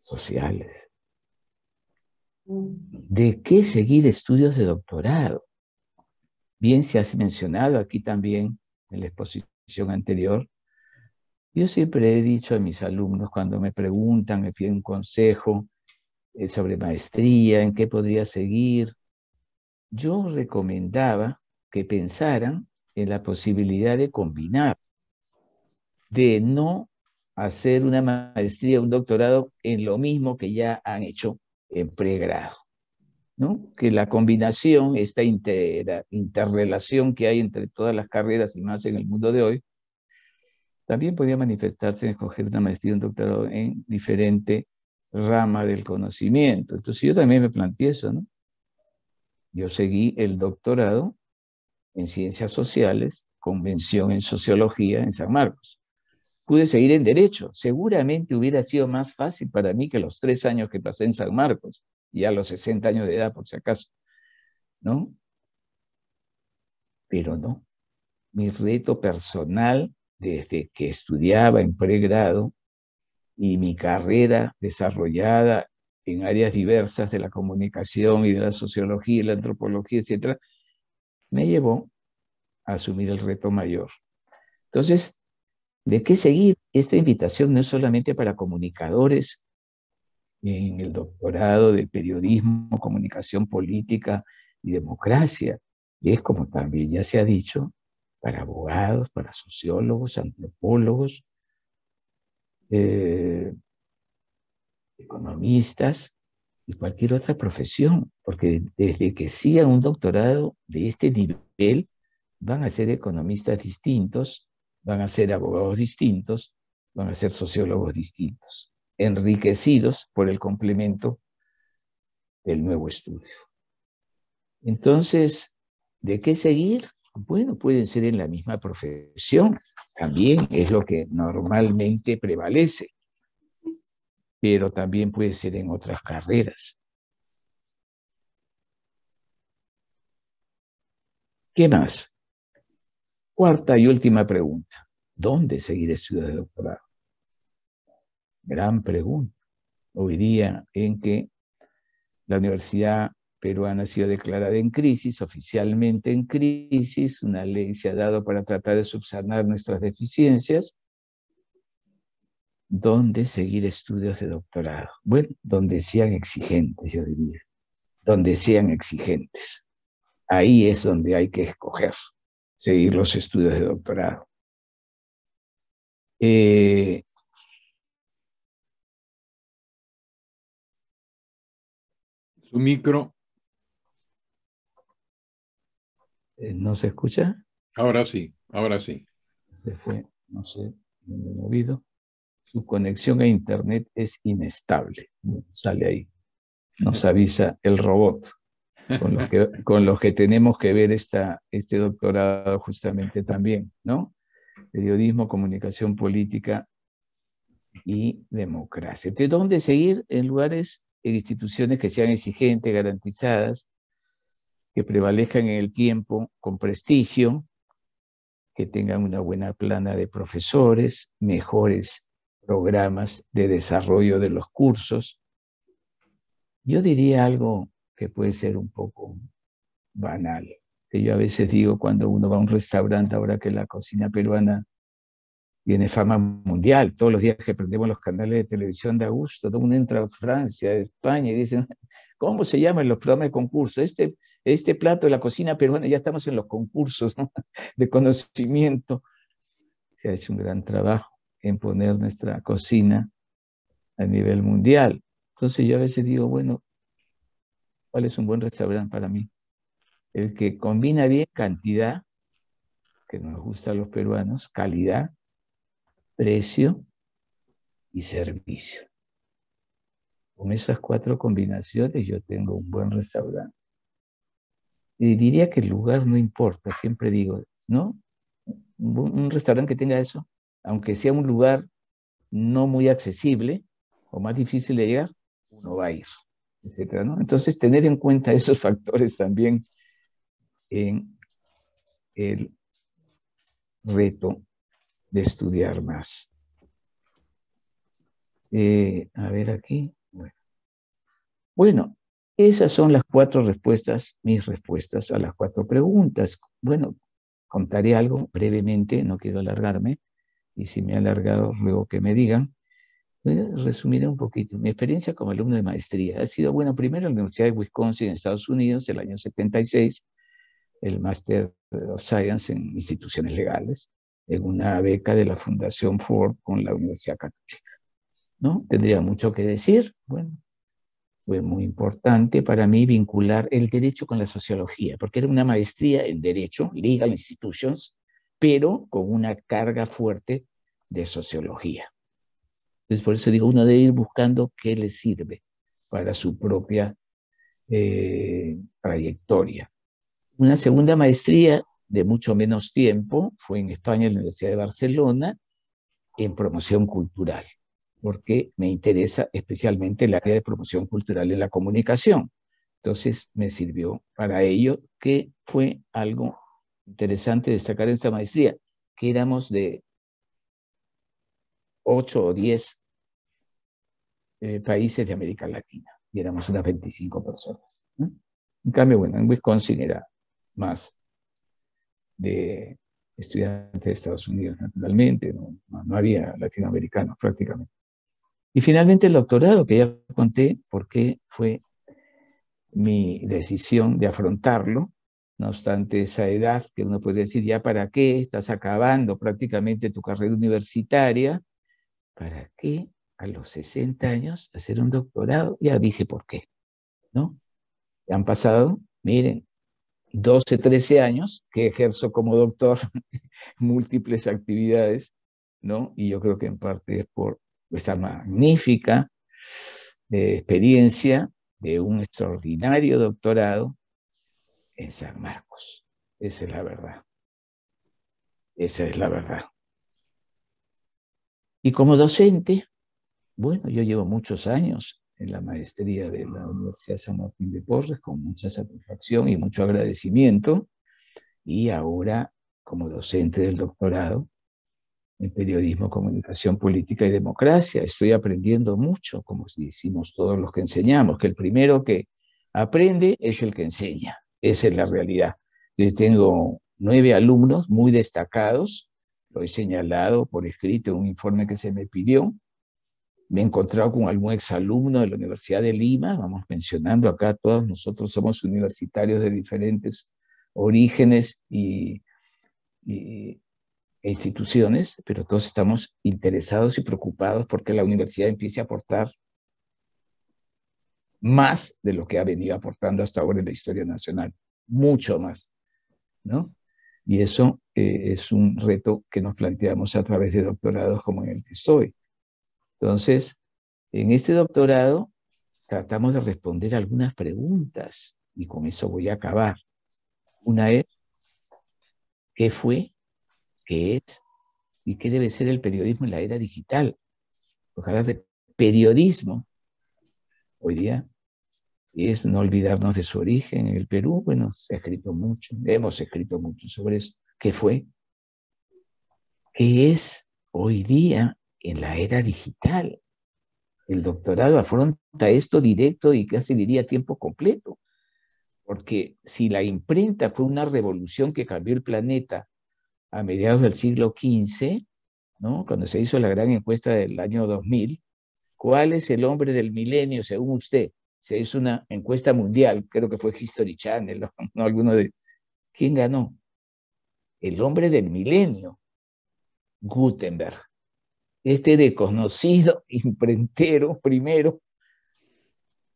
sociales. Mm. ¿De qué seguir estudios de doctorado? Bien se ha mencionado aquí también en la exposición anterior. Yo siempre he dicho a mis alumnos cuando me preguntan, me piden un consejo eh, sobre maestría, en qué podría seguir, yo recomendaba que pensaran en la posibilidad de combinar, de no hacer una maestría, un doctorado en lo mismo que ya han hecho en pregrado. ¿no? Que la combinación, esta interrelación que hay entre todas las carreras y más en el mundo de hoy, también podría manifestarse en escoger una maestría, un doctorado en diferente rama del conocimiento. Entonces yo también me planteé eso, ¿no? Yo seguí el doctorado en ciencias sociales, convención en sociología en San Marcos pude seguir en derecho. Seguramente hubiera sido más fácil para mí que los tres años que pasé en San Marcos, y a los 60 años de edad, por si acaso. ¿No? Pero no. Mi reto personal desde que estudiaba en pregrado y mi carrera desarrollada en áreas diversas de la comunicación y de la sociología y la antropología, etcétera, me llevó a asumir el reto mayor. Entonces, ¿De qué seguir? Esta invitación no es solamente para comunicadores en el doctorado de periodismo, comunicación política y democracia, y es como también ya se ha dicho, para abogados, para sociólogos, antropólogos, eh, economistas y cualquier otra profesión, porque desde que siga un doctorado de este nivel, van a ser economistas distintos van a ser abogados distintos, van a ser sociólogos distintos, enriquecidos por el complemento del nuevo estudio. Entonces, ¿de qué seguir? Bueno, pueden ser en la misma profesión, también es lo que normalmente prevalece, pero también puede ser en otras carreras. ¿Qué más? Cuarta y última pregunta. ¿Dónde seguir estudios de doctorado? Gran pregunta. Hoy día en que la Universidad Peruana ha sido declarada en crisis, oficialmente en crisis, una ley se ha dado para tratar de subsanar nuestras deficiencias. ¿Dónde seguir estudios de doctorado? Bueno, donde sean exigentes, yo diría, donde sean exigentes. Ahí es donde hay que escoger seguir los estudios de doctorado. Eh, su micro. Eh, ¿No se escucha? Ahora sí, ahora sí. Se fue, no sé, me he movido. Su conexión a Internet es inestable. Sale ahí. Nos avisa el robot con los que, con que tenemos que ver esta, este doctorado justamente también, ¿no? Periodismo, comunicación política y democracia. ¿De dónde seguir en lugares, en instituciones que sean exigentes, garantizadas, que prevalezcan en el tiempo con prestigio, que tengan una buena plana de profesores, mejores programas de desarrollo de los cursos. Yo diría algo que puede ser un poco banal. yo a veces digo cuando uno va a un restaurante, ahora que la cocina peruana tiene fama mundial, todos los días que prendemos los canales de televisión de Augusto, todo uno entra a Francia, a España y dicen, ¿cómo se llaman los programas de concurso? Este, este plato de la cocina peruana, ya estamos en los concursos de conocimiento. Se ha hecho un gran trabajo en poner nuestra cocina a nivel mundial. Entonces yo a veces digo, bueno, ¿Cuál es un buen restaurante para mí? El que combina bien cantidad, que nos gusta a los peruanos, calidad, precio y servicio. Con esas cuatro combinaciones yo tengo un buen restaurante. Y diría que el lugar no importa, siempre digo, ¿no? Un restaurante que tenga eso, aunque sea un lugar no muy accesible o más difícil de llegar, uno va a ir. Entonces, tener en cuenta esos factores también en el reto de estudiar más. Eh, a ver aquí. Bueno. esas son las cuatro respuestas, mis respuestas a las cuatro preguntas. Bueno, contaré algo brevemente, no quiero alargarme, y si me he alargado, luego que me digan. ¿eh? resumir un poquito. Mi experiencia como alumno de maestría ha sido, bueno, primero en la Universidad de Wisconsin en Estados Unidos, el año 76, el Master of Science en instituciones legales, en una beca de la Fundación Ford con la Universidad Católica. ¿No? Tendría mucho que decir. Bueno, fue muy importante para mí vincular el derecho con la sociología, porque era una maestría en derecho, legal institutions, pero con una carga fuerte de sociología. Entonces, por eso digo, uno debe ir buscando qué le sirve para su propia eh, trayectoria. Una segunda maestría de mucho menos tiempo fue en España, en la Universidad de Barcelona, en promoción cultural, porque me interesa especialmente el área de promoción cultural en la comunicación. Entonces me sirvió para ello, que fue algo interesante destacar en esta maestría, que éramos de ocho o 10 eh, países de América Latina, y éramos unas 25 personas. En cambio, bueno, en Wisconsin era más de estudiantes de Estados Unidos, naturalmente, no, no había latinoamericanos prácticamente. Y finalmente el doctorado, que ya conté por qué fue mi decisión de afrontarlo, no obstante esa edad que uno puede decir, ya para qué, estás acabando prácticamente tu carrera universitaria, ¿para qué a los 60 años hacer un doctorado, ya dije por qué, ¿no? han pasado, miren, 12, 13 años que ejerzo como doctor múltiples actividades, ¿no? Y yo creo que en parte es por esa magnífica eh, experiencia de un extraordinario doctorado en San Marcos. Esa es la verdad. Esa es la verdad. Y como docente, bueno, yo llevo muchos años en la maestría de la ah. Universidad San Martín de Porres con mucha satisfacción y mucho agradecimiento. Y ahora, como docente del doctorado en periodismo, comunicación política y democracia, estoy aprendiendo mucho, como decimos todos los que enseñamos, que el primero que aprende es el que enseña. Esa es la realidad. Yo tengo nueve alumnos muy destacados, lo he señalado por escrito en un informe que se me pidió, me he encontrado con algún exalumno de la Universidad de Lima, vamos mencionando acá, todos nosotros somos universitarios de diferentes orígenes y, e instituciones, pero todos estamos interesados y preocupados porque la universidad empiece a aportar más de lo que ha venido aportando hasta ahora en la historia nacional, mucho más, ¿no? Y eso eh, es un reto que nos planteamos a través de doctorados como el que estoy. Entonces, en este doctorado tratamos de responder algunas preguntas y con eso voy a acabar. Una es, ¿qué fue? ¿Qué es? ¿Y qué debe ser el periodismo en la era digital? Ojalá de periodismo hoy día es no olvidarnos de su origen en el Perú. Bueno, se ha escrito mucho, hemos escrito mucho sobre eso. ¿Qué fue? ¿Qué es hoy día en la era digital. El doctorado afronta esto directo y casi diría tiempo completo, porque si la imprenta fue una revolución que cambió el planeta a mediados del siglo XV, ¿no? cuando se hizo la gran encuesta del año 2000, ¿cuál es el hombre del milenio según usted? Se hizo una encuesta mundial, creo que fue History Channel, ¿no? Alguno de... ¿Quién ganó? El hombre del milenio, Gutenberg este desconocido imprentero primero,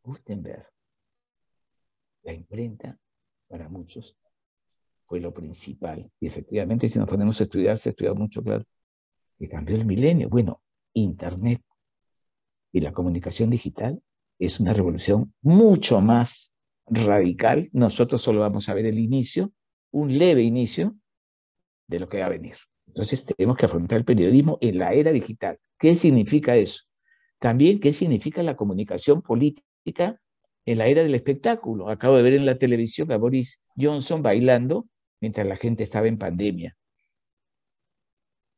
Gutenberg. La imprenta, para muchos, fue lo principal. Y efectivamente, si nos ponemos a estudiar, se ha estudiado mucho, claro, que cambió el milenio. Bueno, Internet y la comunicación digital es una revolución mucho más radical. Nosotros solo vamos a ver el inicio, un leve inicio de lo que va a venir. Entonces tenemos que afrontar el periodismo en la era digital. ¿Qué significa eso? También, ¿qué significa la comunicación política en la era del espectáculo? Acabo de ver en la televisión a Boris Johnson bailando mientras la gente estaba en pandemia.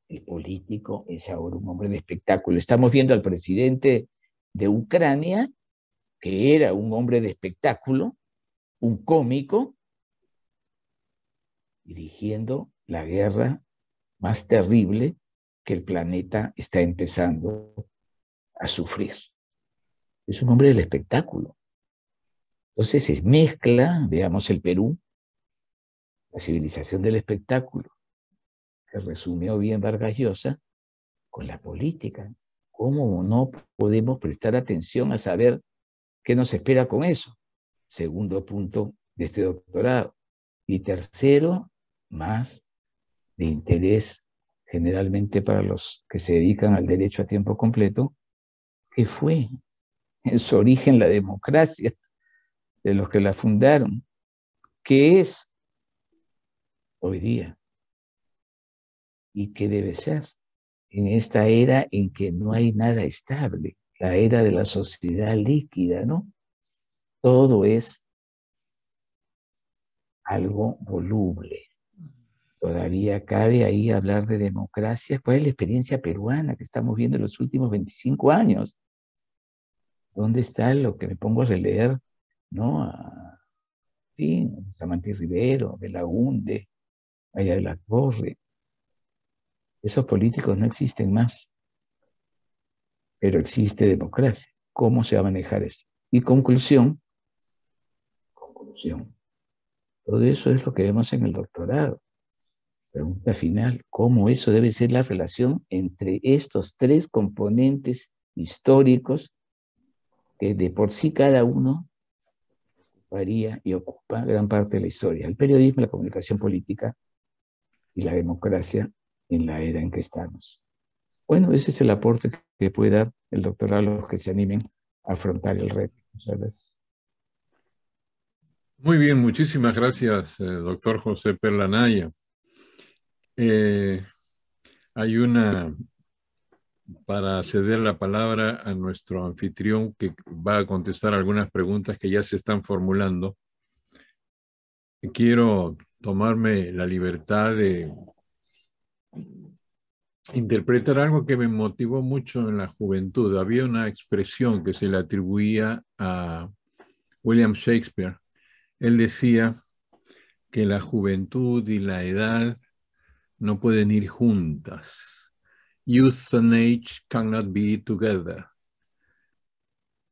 El político es ahora un hombre de espectáculo. Estamos viendo al presidente de Ucrania, que era un hombre de espectáculo, un cómico, dirigiendo la guerra más terrible que el planeta está empezando a sufrir. Es un hombre del espectáculo. Entonces es mezcla, veamos el Perú, la civilización del espectáculo, que resumió bien Vargas Llosa, con la política. ¿Cómo no podemos prestar atención a saber qué nos espera con eso? Segundo punto de este doctorado. Y tercero, más de interés generalmente para los que se dedican al derecho a tiempo completo, que fue en su origen la democracia de los que la fundaron, que es hoy día y que debe ser en esta era en que no hay nada estable, la era de la sociedad líquida, ¿no? Todo es algo voluble. Todavía cabe ahí hablar de democracia. ¿Cuál es la experiencia peruana que estamos viendo en los últimos 25 años? ¿Dónde está lo que me pongo a releer? ¿No? A, sí, Samantí Rivero, Belaunde, Allá de la corre Esos políticos no existen más. Pero existe democracia. ¿Cómo se va a manejar eso? Y conclusión, conclusión. Todo eso es lo que vemos en el doctorado. Pregunta final, ¿cómo eso debe ser la relación entre estos tres componentes históricos que de por sí cada uno varía y ocupa gran parte de la historia? El periodismo, la comunicación política y la democracia en la era en que estamos. Bueno, ese es el aporte que puede dar el doctor a los que se animen a afrontar el reto. Muy bien, muchísimas gracias, eh, doctor José Perlanaya. Eh, hay una, para ceder la palabra a nuestro anfitrión que va a contestar algunas preguntas que ya se están formulando. Quiero tomarme la libertad de interpretar algo que me motivó mucho en la juventud. Había una expresión que se le atribuía a William Shakespeare. Él decía que la juventud y la edad no pueden ir juntas. Youth and age cannot be together.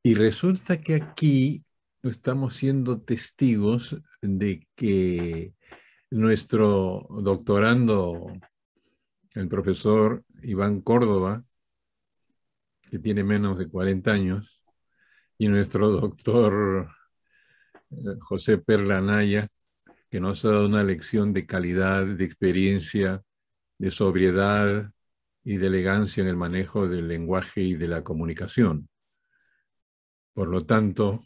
Y resulta que aquí estamos siendo testigos de que nuestro doctorando, el profesor Iván Córdoba, que tiene menos de 40 años, y nuestro doctor eh, José Perlanaya, que nos ha dado una lección de calidad, de experiencia, de sobriedad y de elegancia en el manejo del lenguaje y de la comunicación. Por lo tanto,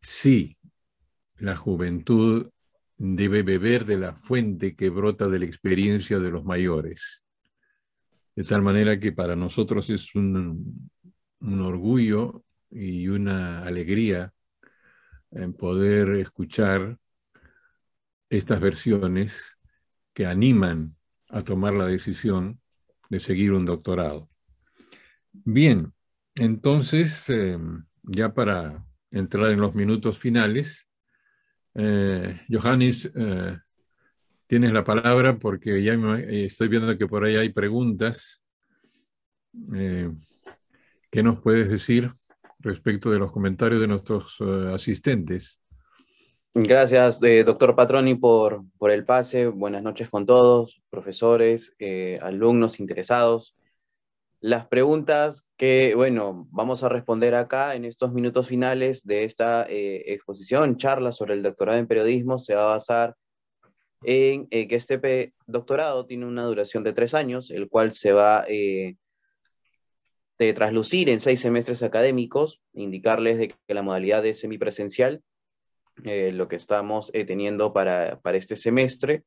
sí, la juventud debe beber de la fuente que brota de la experiencia de los mayores. De tal manera que para nosotros es un, orgullo y una alegría en eh, poder escuchar estas versiones que animan a tomar la decisión de seguir un doctorado. Bien, entonces, em, ya para entrar en los minutos finales, eh, Johannes, eh, tienes la palabra porque ya eh, estoy viendo que por ahí hay preguntas. ¿Qué nos puedes decir respecto de los comentarios de nuestros asistentes? Gracias, eh, doctor Patroni, por, el pase. Buenas noches con todos, profesores, eh, alumnos interesados. Las preguntas que, bueno, vamos a responder acá en estos minutos finales de esta eh, exposición, charla sobre el doctorado en periodismo, se va a basar en que este doctorado tiene una duración de tres años, el cual se va a traslucir en seis semestres académicos, indicarles de que la modalidad es semipresencial eh, lo que estamos eh, teniendo para, este semestre.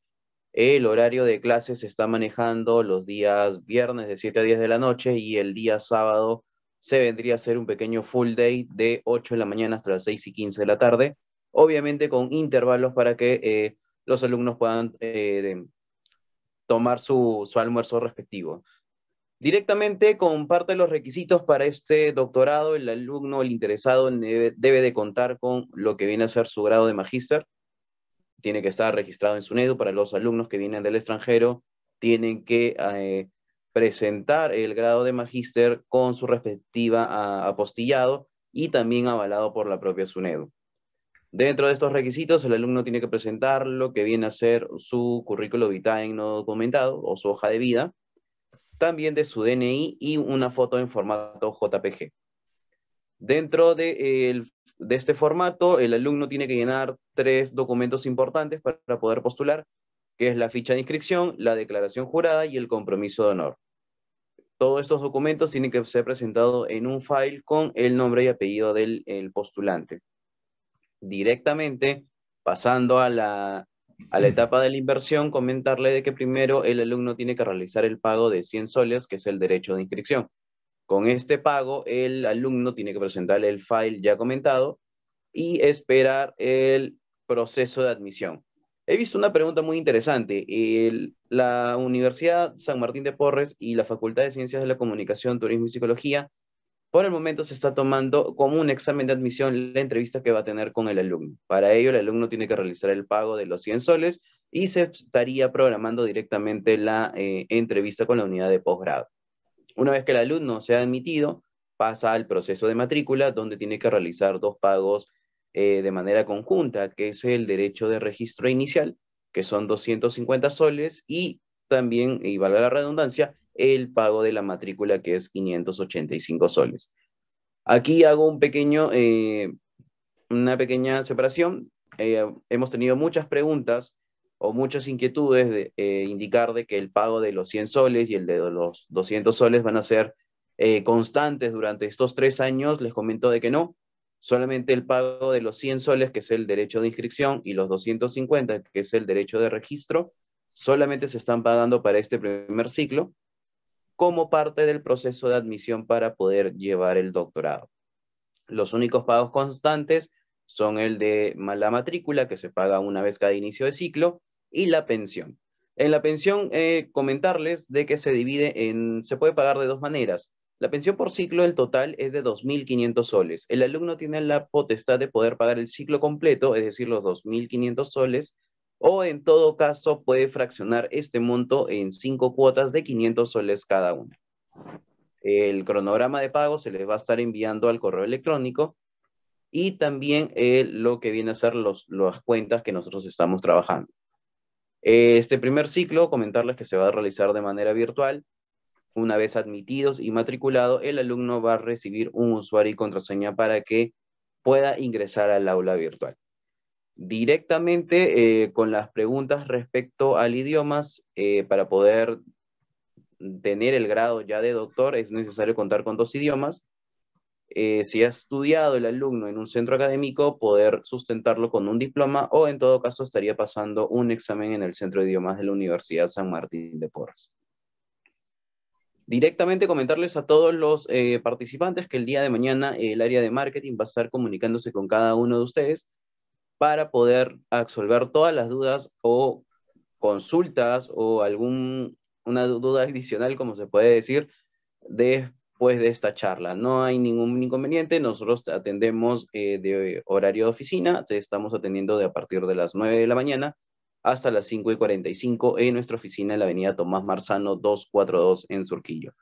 El horario de clases se está manejando los días viernes de 7 a 10 de la noche y el día sábado se vendría a ser un pequeño full day de 8 de la mañana hasta las 6 y 15 de la tarde, obviamente con intervalos para que eh, los alumnos puedan tomar su almuerzo respectivo. Directamente comparte los requisitos para este doctorado. El alumno, el interesado, debe de contar con lo que viene a ser su grado de magíster. Tiene que estar registrado en SUNEDU. Para los alumnos que vienen del extranjero, tienen que eh, presentar el grado de magíster con su respectiva apostillado y también avalado por la propia SUNEDU. Dentro de estos requisitos, el alumno tiene que presentar lo que viene a ser su currículo vitae no documentado o su hoja de vida también de su DNI y una foto en formato JPG. Dentro de, este formato, el alumno tiene que llenar tres documentos importantes para, poder postular, que es la ficha de inscripción, la declaración jurada y el compromiso de honor. Todos estos documentos tienen que ser presentados en un file con el nombre y apellido del postulante. Directamente, pasando a la, a la etapa de la inversión, comentarle de que primero el alumno tiene que realizar el pago de 100 soles, que es el derecho de inscripción. Con este pago, el alumno tiene que presentar el file ya comentado y esperar el proceso de admisión. He visto una pregunta muy interesante. la Universidad San Martín de Porres y la Facultad de Ciencias de la Comunicación, Turismo y Psicología por el momento se está tomando como un examen de admisión la entrevista que va a tener con el alumno. Para ello, el alumno tiene que realizar el pago de los 100 soles y se estaría programando directamente la eh, entrevista con la unidad de posgrado. Una vez que el alumno ha admitido, pasa al proceso de matrícula, donde tiene que realizar dos pagos eh, de manera conjunta, que es el derecho de registro inicial, que son 250 soles, y también, y valga la redundancia, el pago de la matrícula que es 585 soles. Aquí hago un pequeño, eh, una pequeña separación. Eh, hemos tenido muchas preguntas o muchas inquietudes de eh, indicar de que el pago de los 100 soles y el de los 200 soles van a ser constantes durante estos tres años. Les comento de que no. Solamente el pago de los 100 soles, que es el derecho de inscripción, y los 250, que es el derecho de registro, solamente se están pagando para este primer ciclo como parte del proceso de admisión para poder llevar el doctorado. Los únicos pagos constantes son el de la matrícula, que se paga una vez cada inicio de ciclo, y la pensión. En la pensión, eh, comentarles de que se divide en, se puede pagar de dos maneras. La pensión por ciclo, el total es de 2.500 soles. El alumno tiene la potestad de poder pagar el ciclo completo, es decir, los 2.500 soles, o en todo caso puede fraccionar este monto en cinco cuotas de 500 soles cada una. El cronograma de pago se les va a estar enviando al correo electrónico y también eh, lo que viene a ser los, las cuentas que nosotros estamos trabajando. Este primer ciclo, comentarles que se va a realizar de manera virtual. Una vez admitidos y matriculado, el alumno va a recibir un usuario y contraseña para que pueda ingresar al aula virtual directamente eh, con las preguntas respecto al idiomas eh, para poder tener el grado ya de doctor es necesario contar con dos idiomas. Eh, si ha estudiado el alumno en un centro académico, poder sustentarlo con un diploma o en todo caso estaría pasando un examen en el Centro de Idiomas de la Universidad San Martín de Porres. Directamente comentarles a todos los participantes que el día de mañana el área de marketing va a estar comunicándose con cada uno de ustedes para poder absolver todas las dudas o consultas o alguna duda adicional, como se puede decir, después de esta charla. No hay ningún inconveniente, nosotros atendemos eh, de horario de oficina, te estamos atendiendo de a partir de las 9 de la mañana hasta las 5 y 45 en nuestra oficina en la avenida Tomás Marzano 242 en Surquillo.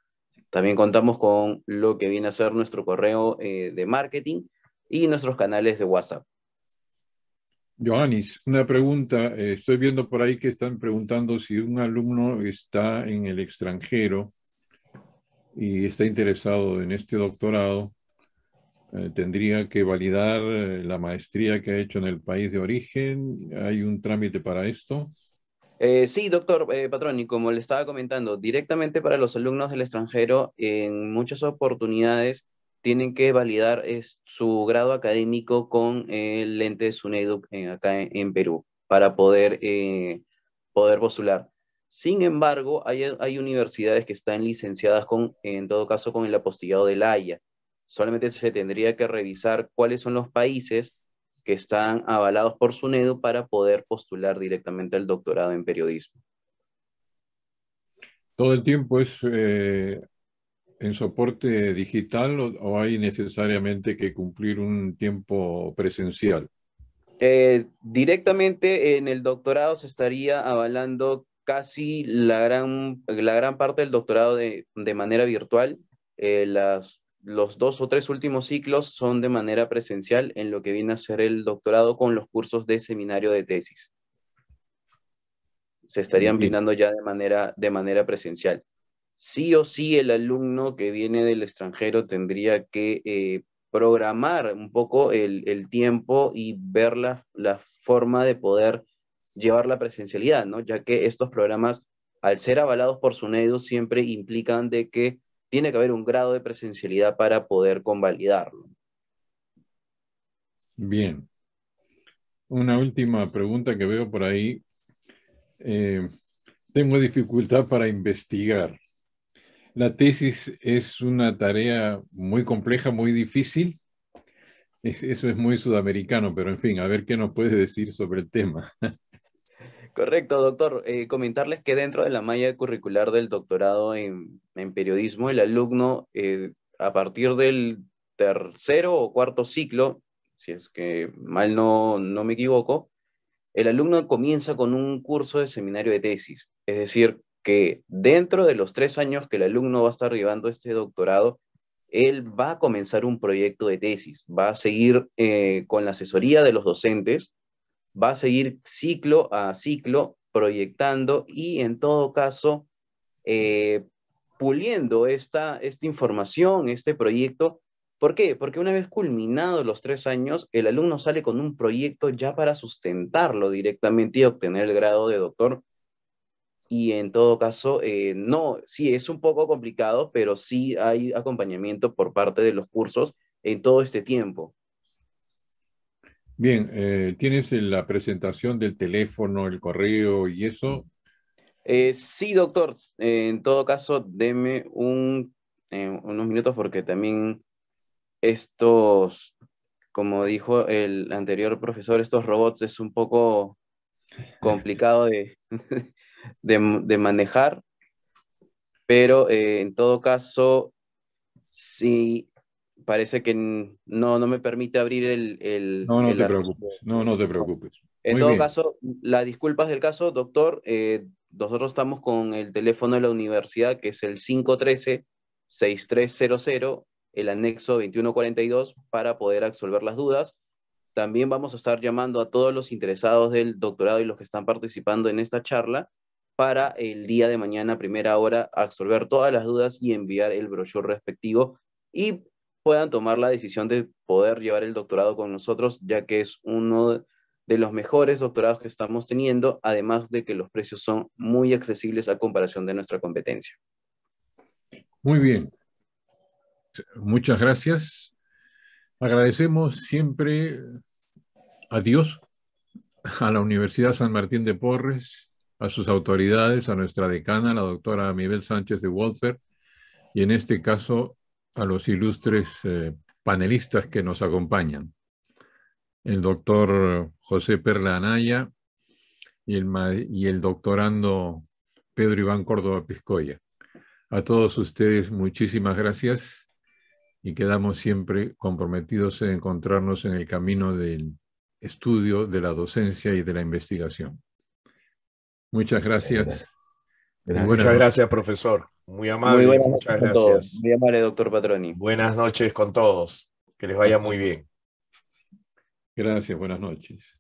También contamos con lo que viene a ser nuestro correo eh, de marketing y nuestros canales de WhatsApp. Johannes, una pregunta. Eh, estoy viendo por ahí que están preguntando si un alumno está en el extranjero y está interesado en este doctorado, eh, tendría que validar eh, la maestría que ha hecho en el país de origen. ¿Hay un trámite para esto? sí, doctor Patrón, y como le estaba comentando, directamente para los alumnos del extranjero, en muchas oportunidades tienen que validar su grado académico con el ente de SUNEDU acá en, Perú para poder, eh, poder postular. Sin embargo, hay, universidades que están licenciadas con, en todo caso, con el apostillado de la Haya. Solamente se tendría que revisar cuáles son los países que están avalados por SUNEDU para poder postular directamente al doctorado en periodismo. Todo el tiempo es eh, en soporte digital o, hay necesariamente que cumplir un tiempo presencial? Eh, directamente en el doctorado se estaría avalando casi la gran, la gran parte del doctorado de, manera virtual. Eh, las, los dos o tres últimos ciclos son de manera presencial en lo que viene a ser el doctorado con los cursos de seminario de tesis. Se estarían brindando ya de manera, de manera presencial sí o sí el alumno que viene del extranjero tendría que eh, programar un poco el, tiempo y ver la, forma de poder llevar la presencialidad, ¿no? Ya que estos programas, al ser avalados por SUNEDU, siempre implican de que tiene que haber un grado de presencialidad para poder convalidarlo. Bien. Una última pregunta que veo por ahí. Eh, tengo dificultad para investigar. La tesis es una tarea muy compleja, muy difícil. eso es muy sudamericano, pero en fin, a ver qué nos puedes decir sobre el tema. Correcto, doctor. Eh, comentarles que dentro de la malla curricular del doctorado en, periodismo, el alumno, eh, a partir del tercero o cuarto ciclo, si es que mal no, no me equivoco, el alumno comienza con un curso de seminario de tesis, es decir, que dentro de los tres años que el alumno va a estar llevando este doctorado, él va a comenzar un proyecto de tesis, va a seguir eh, con la asesoría de los docentes, va a seguir ciclo a ciclo proyectando y en todo caso eh, puliendo esta, esta información, este proyecto. ¿Por qué? Porque una vez culminados los tres años, el alumno sale con un proyecto ya para sustentarlo directamente y obtener el grado de doctor y en todo caso, eh, no, sí, es un poco complicado, pero sí hay acompañamiento por parte de los cursos en todo este tiempo. Bien, eh, ¿tienes la presentación del teléfono, el correo y eso? Eh, sí, doctor. en todo caso, deme un, unos minutos porque también estos, como dijo el anterior profesor, estos robots es un poco complicado de, de, de manejar, pero eh, en todo caso, si parece que no, me permite abrir el... no, no te preocupes, no, no te preocupes. En todo caso, las disculpas del caso, doctor, eh, nosotros estamos con el teléfono de la universidad, que es el 513-6300, el anexo 2142, para poder absolver las dudas. También vamos a estar llamando a todos los interesados del doctorado y los que están participando en esta charla para el día de mañana, primera hora, absorber todas las dudas y enviar el brochure respectivo y puedan tomar la decisión de poder llevar el doctorado con nosotros, ya que es uno de los mejores doctorados que estamos teniendo, además de que los precios son muy accesibles a comparación de nuestra competencia. Muy bien. Muchas gracias. Agradecemos siempre a Dios, a la Universidad San Martín de Porres, a sus autoridades, a nuestra decana, la doctora Mibel Sánchez de Wolfer, y en este caso a los ilustres eh, panelistas que nos acompañan, el doctor José Perla Anaya y el, y el doctorando Pedro Iván Córdoba Piscoya. A todos ustedes muchísimas gracias y quedamos siempre comprometidos en encontrarnos en el camino del estudio, de la docencia y de la investigación. Muchas gracias. Muchas gracias, profesor. Muy amable. muchas gracias. Muy amable, doctor Patroni. Buenas noches con todos. Que les vaya muy bien. Gracias, buenas noches.